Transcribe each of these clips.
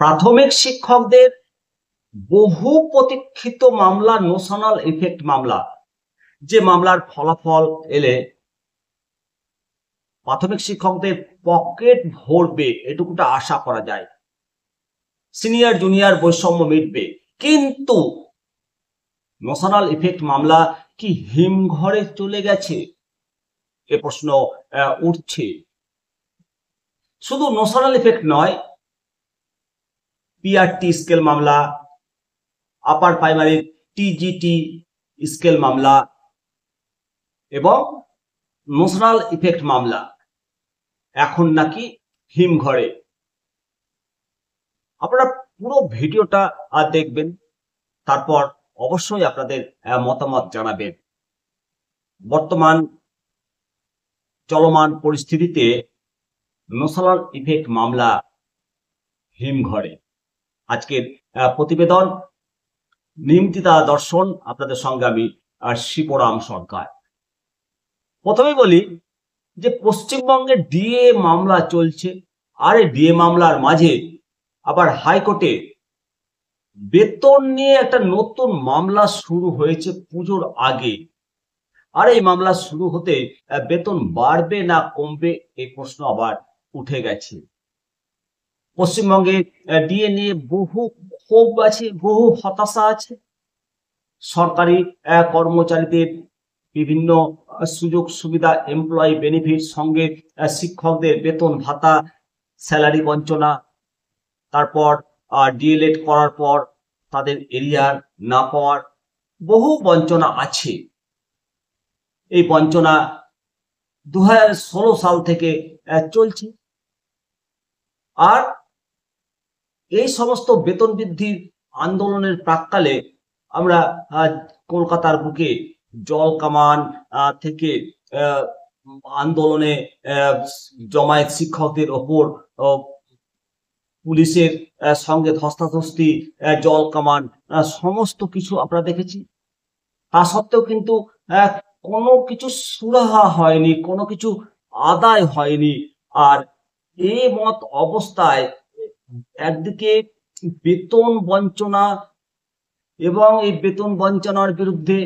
প্রাথমিক শিক্ষকদের বহু প্রতীক্ষিত মামলা নোশনাল ইফেক্ট মামলা যে মামলার ফলাফল এলে প্রাথমিক শিক্ষকদের পকেট ভরবে এটুকুটা আশা করা যায় সিনিয়র জুনিয়র বৈষম্য মিটবে কিন্তু নোশনাল ইফেক্ট মামলা কি হিমঘরে চলে গেছে এ প্রশ্ন উঠছে শুধু নোসারাল ইফেক্ট নয় পিআরটি স্কেল মামলা আপার প্রাইমারি টিজিটি স্কেল মামলা এবং নোসারাল ইফেক্ট মামলা এখন নাকি হিমঘরে আপনারা পুরো ভিডিওটা আর দেখবেন তারপর অবশ্যই আপনাদের মতামত জানাবেন বর্তমান চলমান পরিস্থিতিতে নোসালার ইফেক্ট মামলা হিমঘরে আজকের প্রতিবেদন নিমতিতা দর্শন আপনাদের সঙ্গে আমি শিবরাম সরকার প্রথমে বলি যে পশ্চিমবঙ্গে ডিএ মামলা চলছে আর এই ডিএ মামলার মাঝে আবার হাইকোর্টে বেতন নিয়ে একটা নতুন মামলা শুরু হয়েছে পুজোর আগে আর এই মামলা শুরু হতে বেতন বাড়বে না কমবে এ প্রশ্ন আবার উঠে গেছে পশ্চিমবঙ্গে ডিএ নিয়ে বহু ক্ষোভ আছে বহু হতাশা আছে সরকারি কর্মচারীদের বিভিন্ন সুযোগ সুবিধা এমপ্লয়ি বেনিফিট সঙ্গে শিক্ষকদের বেতন ভাতা স্যালারি বঞ্চনা তারপর ডিএলএড করার পর তাদের এরিয়ার না পাওয়ার বহু বঞ্চনা আছে এই বঞ্চনা দু সাল থেকে চলছে আর এই সমস্ত বেতন বৃদ্ধির আন্দোলনের প্রাককালে আমরা কলকাতার বুকে জল কামান থেকে আন্দোলনে জমায়েত শিক্ষকদের ওপর পুলিশের সঙ্গে ধস্তাধস্তি জল কামান সমস্ত কিছু আমরা দেখেছি তা সত্ত্বেও কিন্তু কোনো কিছু সুরাহা হয়নি কোনো কিছু আদায় হয়নি আর এই মত অবস্থায় একদিকে বেতন বঞ্চনা এবং এই বেতন বঞ্চনার বিরুদ্ধে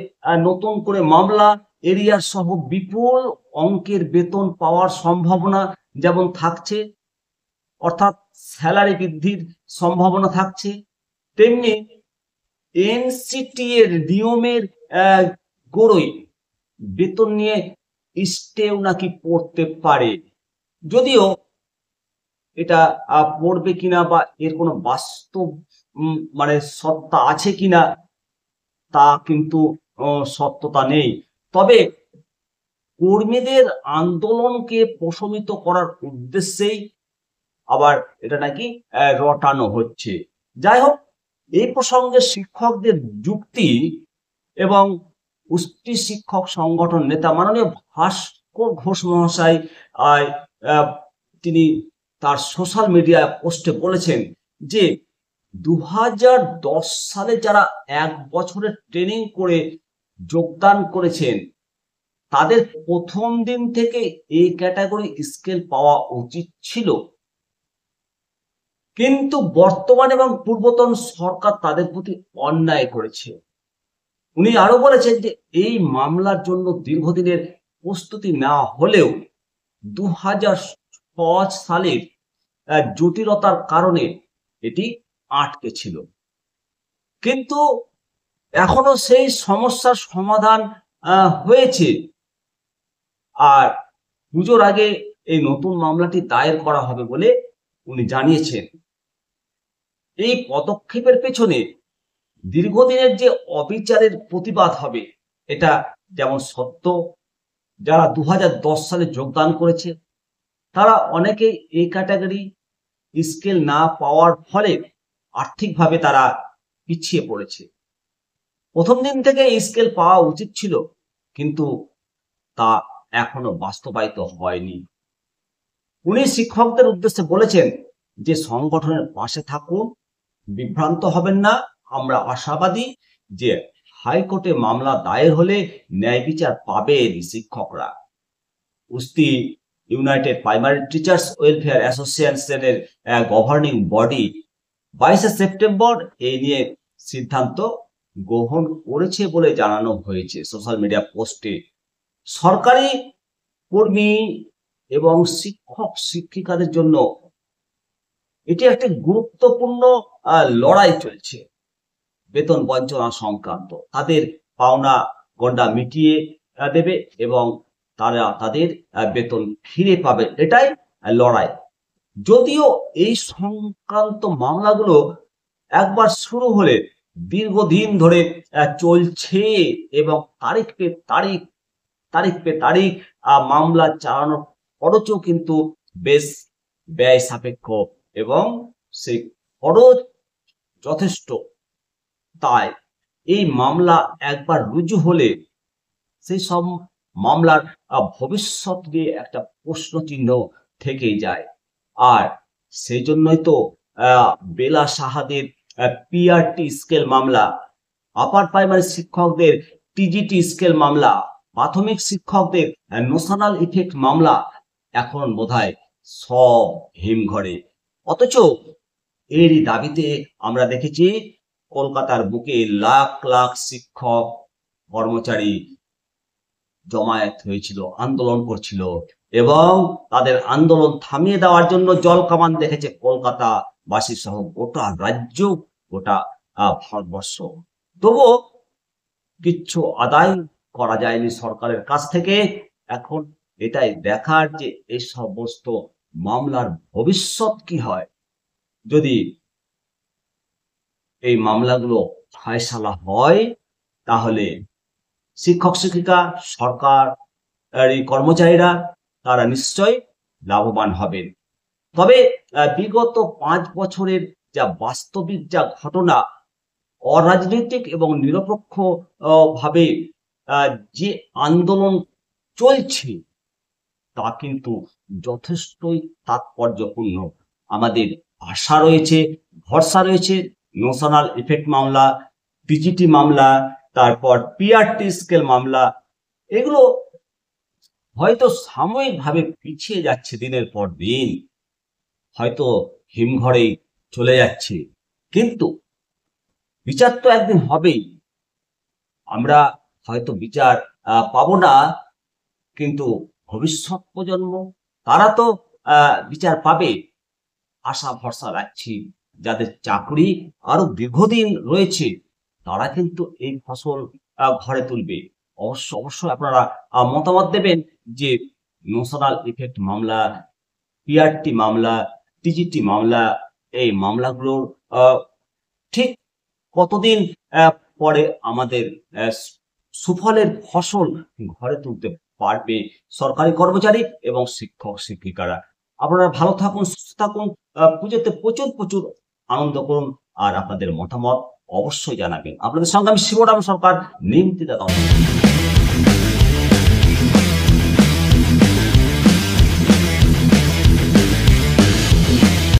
নতুন করে মামলা এরিয়ার সহ বিপুল অঙ্কের বেতন পাওয়ার সম্ভাবনা যেমন থাকছে অর্থাৎ স্যালারি বৃদ্ধির সম্ভাবনা থাকছে তেমনি এনসিটি এর নিয়মের গড়ই বেতন নিয়ে স্টেও নাকি পড়তে পারে যদিও এটা পড়বে কিনা বা এর কোনো বাস্তব মানে সত্তা আছে কিনা তা কিন্তু সত্যতা নেই তবে কর্মীদের আন্দোলনকে প্রশমিত করার উদ্দেশ্যেই আবার এটা নাকি রটানো হচ্ছে যাই হোক এই প্রসঙ্গে শিক্ষকদের যুক্তি এবং উষ্টি শিক্ষক সংগঠন নেতা মাননীয় ভাস্কর ঘোষ মহাশয় তিনি তার সোশ্যাল মিডিয়া পোস্টে বলেছেন যে দু সালে যারা এক বছরের ট্রেনিং করে যোগদান করেছেন তাদের প্রথম দিন থেকে এই ক্যাটাগরি স্কেল পাওয়া উচিত ছিল কিন্তু বর্তমান এবং পূর্বতন সরকার তাদের প্রতি অন্যায় করেছে উনি আরো বলেছেন যে এই মামলার জন্য দীর্ঘদিনের প্রস্তুতি না হলেও দু সালের জটিলতার কারণে এটি আটকে ছিল কিন্তু এখনো সেই সমস্যার সমাধান হয়েছে আর পুজোর আগে এই নতুন মামলাটি দায়ের করা হবে বলে উনি জানিয়েছেন এই পদক্ষেপের পেছনে দীর্ঘদিনের যে অবিচারের প্রতিবাদ হবে এটা যেমন সত্য যারা দু সালে যোগদান করেছে তারা অনেকে এই ক্যাটাগরি স্কেল না পাওয়ার ফলে আর্থিকভাবে তারা পিছিয়ে পড়েছে প্রথম দিন থেকে স্কেল পাওয়া উচিত ছিল কিন্তু তা এখনো বাস্তবায়িত হয়নি উনি শিক্ষকদের উদ্দেশ্যে বলেছেন যে সংগঠনের পাশে থাকুন বিভ্রান্ত হবেন না আমরা আশাবাদী যে হাইকোর্টে মামলা দায়ের হলে ন্যায় বিচার পাবেন শিক্ষকরা উস্তি ইউনাইটেড প্রাইমারি টিচার্স ওয়েলফেয়ার অ্যাসোসিয়েশনের গভর্নিং বডি বাইশে সেপ্টেম্বর এই নিয়ে সিদ্ধান্ত গ্রহণ করেছে বলে জানানো হয়েছে সোশ্যাল মিডিয়া পোস্টে সরকারি কর্মী এবং শিক্ষক শিক্ষিকাদের জন্য এটি একটি গুরুত্বপূর্ণ লড়াই চলছে বেতন বঞ্চনা সংক্রান্ত তাদের পাওনা গন্ডা মিটিয়ে দেবে এবং তারা তাদের বেতন ফিরে পাবে এটাই লড়াই যদিও এই সংক্রান্ত মামলাগুলো একবার শুরু হলে দীর্ঘদিন ধরে চলছে এবং তারিখ পে তারিখ তারিখ পে তারিখ মামলা চালানোর খরচও কিন্তু বেশ ব্যয় সাপেক্ষ এবং সেই খরচ যথেষ্ট তাই এই মামলা একবার রুজু হলে সেই সব মামলার ভবিষ্যৎ নিয়ে একটা প্রশ্ন চিহ্ন থেকেই যায় আর সেই জন্যই তো বেলা সাহাদের পিআরটি স্কেল মামলা আপার প্রাইমারি শিক্ষকদের টিজিটি স্কেল মামলা প্রাথমিক শিক্ষকদের ন্যাশনাল ইফেক্ট মামলা এখন বোধহয় সব হিমঘরে অথচ এরই দাবিতে আমরা দেখেছি কলকাতার বুকে লাখ লাখ শিক্ষক কর্মচারী জমায়েত হয়েছিল আন্দোলন করছিল এবং তাদের আন্দোলন থামিয়ে দেওয়ার জন্য জল কামান দেখেছে কলকাতা বাসী সহ গোটা রাজ্য গোটা ভারতবর্ষ তবুও কিচ্ছু আদায় করা যায়নি সরকারের কাছ থেকে এখন এটাই দেখার যে এই সমস্ত মামলার ভবিষ্যৎ কি হয় যদি এই মামলাগুলো ফয়সালা হয় তাহলে শিক্ষক শিক্ষিকা সরকার এই কর্মচারীরা তারা নিশ্চয় লাভবান হবেন তবে বিগত পাঁচ বছরের যা বাস্তবিক যা ঘটনা অরাজনৈতিক এবং নিরপেক্ষ ভাবে যে আন্দোলন চলছে তা কিন্তু যথেষ্টই তাৎপর্যপূর্ণ আমাদের আশা রয়েছে ভরসা রয়েছে নোশনাল ইফেক্ট মামলা পিজিটি মামলা তারপর পিআরটি স্কেল মামলা এগুলো হয়তো সাময়িকভাবে পিছিয়ে যাচ্ছে দিনের পর দিন হয়তো হিমঘরেই চলে যাচ্ছে কিন্তু বিচার তো একদিন হবেই আমরা হয়তো বিচার পাবো না কিন্তু ভবিষ্যৎ প্রজন্ম তারা তো বিচার পাবে আশা ভরসা রাখছি যাদের চাকরি আরো দীর্ঘদিন রয়েছে তারা কিন্তু এই ফসল ঘরে তুলবে অবশ্য অবশ্যই আপনারা মতামত দেবেন যে নোশনাল ইফেক্ট মামলা পিআরটি মামলা টিজিটি মামলা এই মামলাগুলোর ঠিক কতদিন পরে আমাদের সুফলের ফসল ঘরে তুলতে পারবে সরকারি কর্মচারী এবং শিক্ষক শিক্ষিকারা আপনারা ভালো থাকুন সুস্থ থাকুন পুজোতে প্রচুর প্রচুর আনন্দ করুন আর আপনাদের মতামত অবশ্যই জানাবেন আপনাদের সঙ্গে আমি শিবরাম সরকার নিমন্ত্রিত